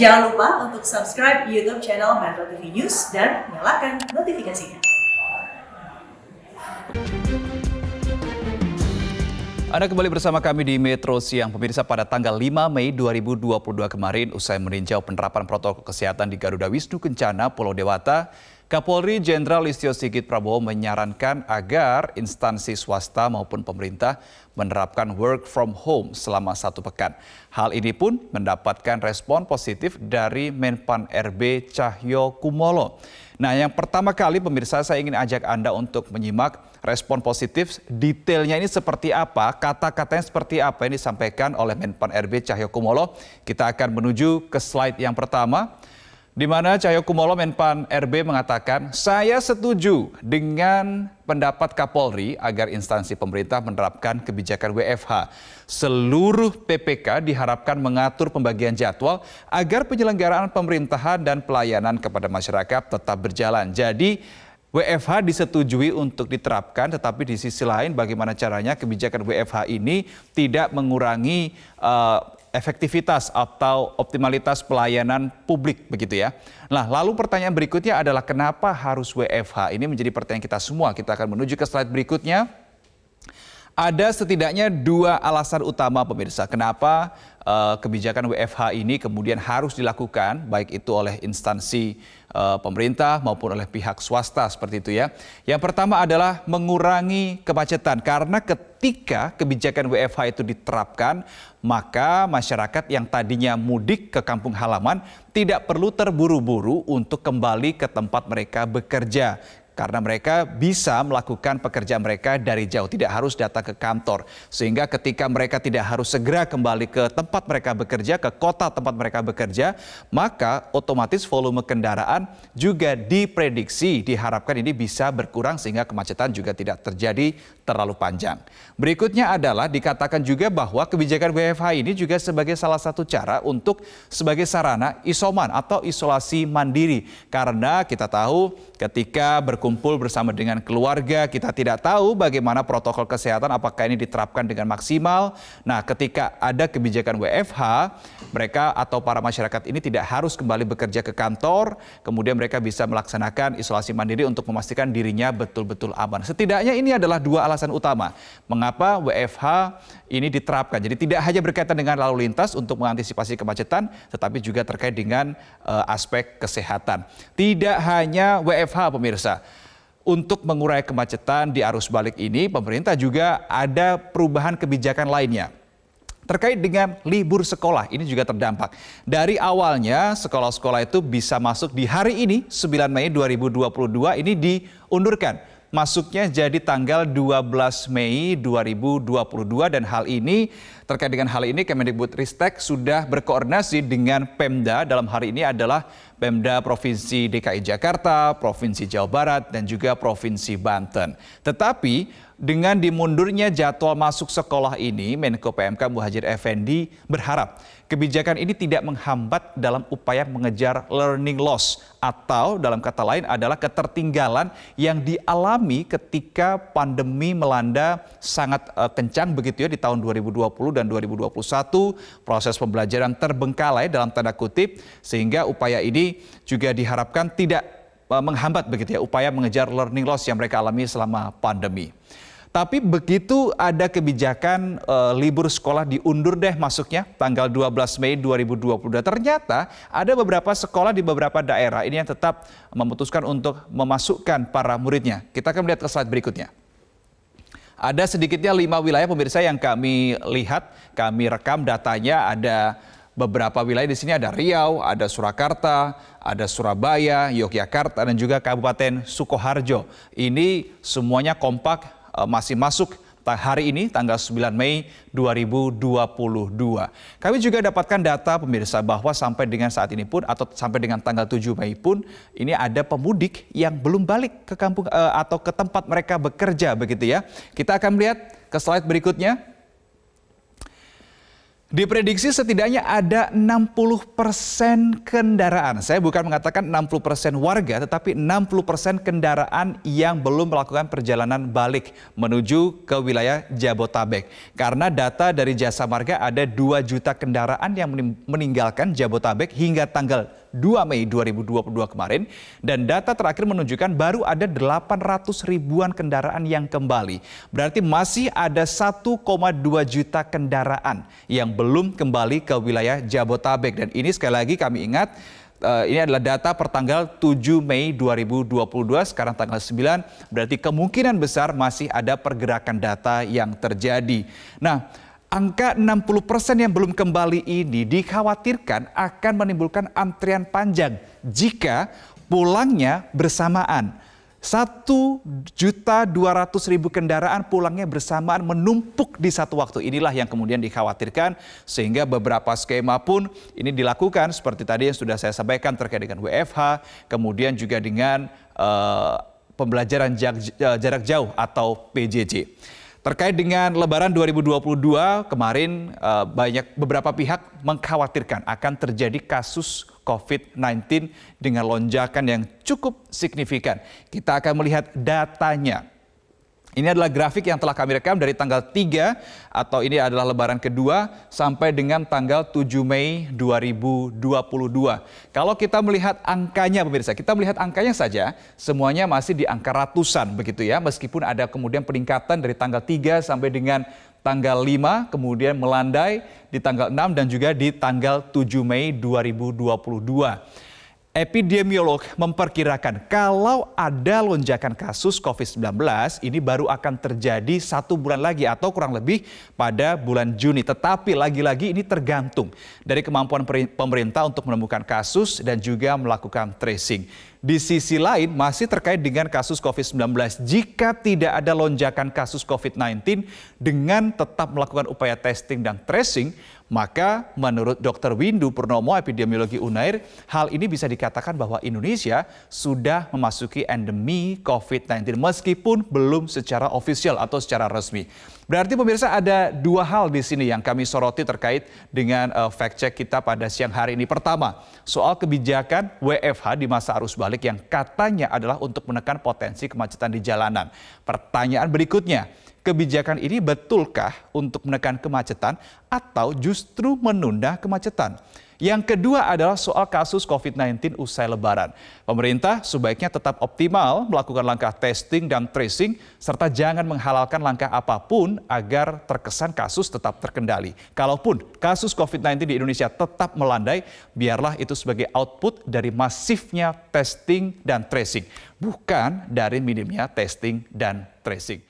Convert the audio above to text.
Jangan lupa untuk subscribe YouTube channel Metro TV News dan nyalakan notifikasinya. Anda kembali bersama kami di Metro Siang. Pemirsa pada tanggal 5 Mei 2022 kemarin usai meninjau penerapan protokol kesehatan di Garuda Wisnu Kencana, Pulau Dewata, Kapolri Jenderal Listio Sigit Prabowo menyarankan agar instansi swasta maupun pemerintah menerapkan work from home selama satu pekan. Hal ini pun mendapatkan respon positif dari Menpan RB Cahyo Kumolo. Nah yang pertama kali pemirsa saya ingin ajak Anda untuk menyimak respon positif detailnya ini seperti apa, kata-katanya seperti apa yang disampaikan oleh Menpan RB Cahyo Kumolo. Kita akan menuju ke slide yang pertama. Di mana Cahyokumolo Menpan RB mengatakan, saya setuju dengan pendapat Kapolri agar instansi pemerintah menerapkan kebijakan WFH. Seluruh PPK diharapkan mengatur pembagian jadwal agar penyelenggaraan pemerintahan dan pelayanan kepada masyarakat tetap berjalan. Jadi WFH disetujui untuk diterapkan, tetapi di sisi lain bagaimana caranya kebijakan WFH ini tidak mengurangi uh, efektivitas atau optimalitas pelayanan publik begitu ya. Nah, lalu pertanyaan berikutnya adalah kenapa harus WFH? Ini menjadi pertanyaan kita semua. Kita akan menuju ke slide berikutnya. Ada setidaknya dua alasan utama pemirsa kenapa uh, kebijakan WFH ini kemudian harus dilakukan baik itu oleh instansi uh, pemerintah maupun oleh pihak swasta seperti itu ya. Yang pertama adalah mengurangi kemacetan karena ketika kebijakan WFH itu diterapkan maka masyarakat yang tadinya mudik ke kampung halaman tidak perlu terburu-buru untuk kembali ke tempat mereka bekerja karena mereka bisa melakukan pekerjaan mereka dari jauh, tidak harus datang ke kantor. Sehingga ketika mereka tidak harus segera kembali ke tempat mereka bekerja, ke kota tempat mereka bekerja, maka otomatis volume kendaraan juga diprediksi, diharapkan ini bisa berkurang sehingga kemacetan juga tidak terjadi terlalu panjang. Berikutnya adalah dikatakan juga bahwa kebijakan WFH ini juga sebagai salah satu cara untuk sebagai sarana isoman atau isolasi mandiri. Karena kita tahu ketika berkurang berkumpul bersama dengan keluarga. Kita tidak tahu bagaimana protokol kesehatan apakah ini diterapkan dengan maksimal. Nah, ketika ada kebijakan WFH, mereka atau para masyarakat ini tidak harus kembali bekerja ke kantor, kemudian mereka bisa melaksanakan isolasi mandiri untuk memastikan dirinya betul-betul aman. Setidaknya ini adalah dua alasan utama mengapa WFH ini diterapkan. Jadi tidak hanya berkaitan dengan lalu lintas untuk mengantisipasi kemacetan, tetapi juga terkait dengan uh, aspek kesehatan. Tidak hanya WFH pemirsa, untuk mengurai kemacetan di arus balik ini, pemerintah juga ada perubahan kebijakan lainnya terkait dengan libur sekolah ini juga terdampak. Dari awalnya sekolah-sekolah itu bisa masuk di hari ini 9 Mei 2022 ini diundurkan masuknya jadi tanggal 12 Mei 2022 dan hal ini terkait dengan hal ini Kemendikbud Ristek sudah berkoordinasi dengan Pemda dalam hari ini adalah Pemda Provinsi DKI Jakarta, Provinsi Jawa Barat dan juga Provinsi Banten. Tetapi dengan dimundurnya jadwal masuk sekolah ini, Menko PMK Muhajir Effendi berharap kebijakan ini tidak menghambat dalam upaya mengejar learning loss atau dalam kata lain adalah ketertinggalan yang dialami ketika pandemi melanda sangat uh, kencang begitu ya di tahun 2020 dan 2021 proses pembelajaran terbengkalai dalam tanda kutip sehingga upaya ini juga diharapkan tidak eh, menghambat begitu ya upaya mengejar learning loss yang mereka alami selama pandemi. Tapi begitu ada kebijakan e, libur sekolah diundur deh masuknya tanggal 12 Mei 2022. Ternyata ada beberapa sekolah di beberapa daerah ini yang tetap memutuskan untuk memasukkan para muridnya. Kita akan melihat ke slide berikutnya. Ada sedikitnya lima wilayah pemirsa yang kami lihat, kami rekam datanya ada beberapa wilayah di sini ada Riau, ada Surakarta, ada Surabaya, Yogyakarta dan juga Kabupaten Sukoharjo. Ini semuanya kompak Eh, masih masuk hari ini tanggal 9 Mei 2022. Kami juga dapatkan data pemirsa bahwa sampai dengan saat ini pun atau sampai dengan tanggal 7 Mei pun ini ada pemudik yang belum balik ke kampung eh, atau ke tempat mereka bekerja begitu ya. Kita akan melihat ke slide berikutnya. Diprediksi setidaknya ada 60% kendaraan. Saya bukan mengatakan 60% warga, tetapi 60% kendaraan yang belum melakukan perjalanan balik menuju ke wilayah Jabotabek. Karena data dari Jasa Marga ada 2 juta kendaraan yang meninggalkan Jabotabek hingga tanggal 2 Mei 2022 kemarin dan data terakhir menunjukkan baru ada 800 ribuan kendaraan yang kembali. Berarti masih ada 1,2 juta kendaraan yang belum kembali ke wilayah Jabotabek dan ini sekali lagi kami ingat eh, ini adalah data pertanggal 7 Mei 2022, sekarang tanggal 9, berarti kemungkinan besar masih ada pergerakan data yang terjadi. Nah, Angka 60% yang belum kembali ini dikhawatirkan akan menimbulkan antrian panjang jika pulangnya bersamaan. 1.200.000 kendaraan pulangnya bersamaan menumpuk di satu waktu. Inilah yang kemudian dikhawatirkan sehingga beberapa skema pun ini dilakukan seperti tadi yang sudah saya sampaikan terkait dengan WFH, kemudian juga dengan uh, pembelajaran eh, jarak jauh atau PJJ. Terkait dengan Lebaran 2022 kemarin eh, banyak beberapa pihak mengkhawatirkan akan terjadi kasus COVID-19 dengan lonjakan yang cukup signifikan. Kita akan melihat datanya ini adalah grafik yang telah kami rekam dari tanggal 3 atau ini adalah lebaran kedua sampai dengan tanggal 7 Mei 2022. Kalau kita melihat angkanya pemirsa, kita melihat angkanya saja semuanya masih di angka ratusan begitu ya. Meskipun ada kemudian peningkatan dari tanggal 3 sampai dengan tanggal 5 kemudian melandai di tanggal 6 dan juga di tanggal 7 Mei 2022. Epidemiolog memperkirakan kalau ada lonjakan kasus COVID-19 ini baru akan terjadi satu bulan lagi atau kurang lebih pada bulan Juni. Tetapi lagi-lagi ini tergantung dari kemampuan pemerintah untuk menemukan kasus dan juga melakukan tracing di sisi lain masih terkait dengan kasus COVID-19. Jika tidak ada lonjakan kasus COVID-19 dengan tetap melakukan upaya testing dan tracing, maka menurut Dr. Windu Purnomo, epidemiologi UNAIR, hal ini bisa dikatakan bahwa Indonesia sudah memasuki endemi COVID-19 meskipun belum secara ofisial atau secara resmi. Berarti pemirsa ada dua hal di sini yang kami soroti terkait dengan uh, fact check kita pada siang hari ini. Pertama, soal kebijakan WFH di masa arus balik balik yang katanya adalah untuk menekan potensi kemacetan di jalanan. Pertanyaan berikutnya, kebijakan ini betulkah untuk menekan kemacetan atau justru menunda kemacetan? Yang kedua adalah soal kasus COVID-19 usai lebaran. Pemerintah sebaiknya tetap optimal melakukan langkah testing dan tracing serta jangan menghalalkan langkah apapun agar terkesan kasus tetap terkendali. Kalaupun kasus COVID-19 di Indonesia tetap melandai, biarlah itu sebagai output dari masifnya testing dan tracing, bukan dari minimnya testing dan tracing.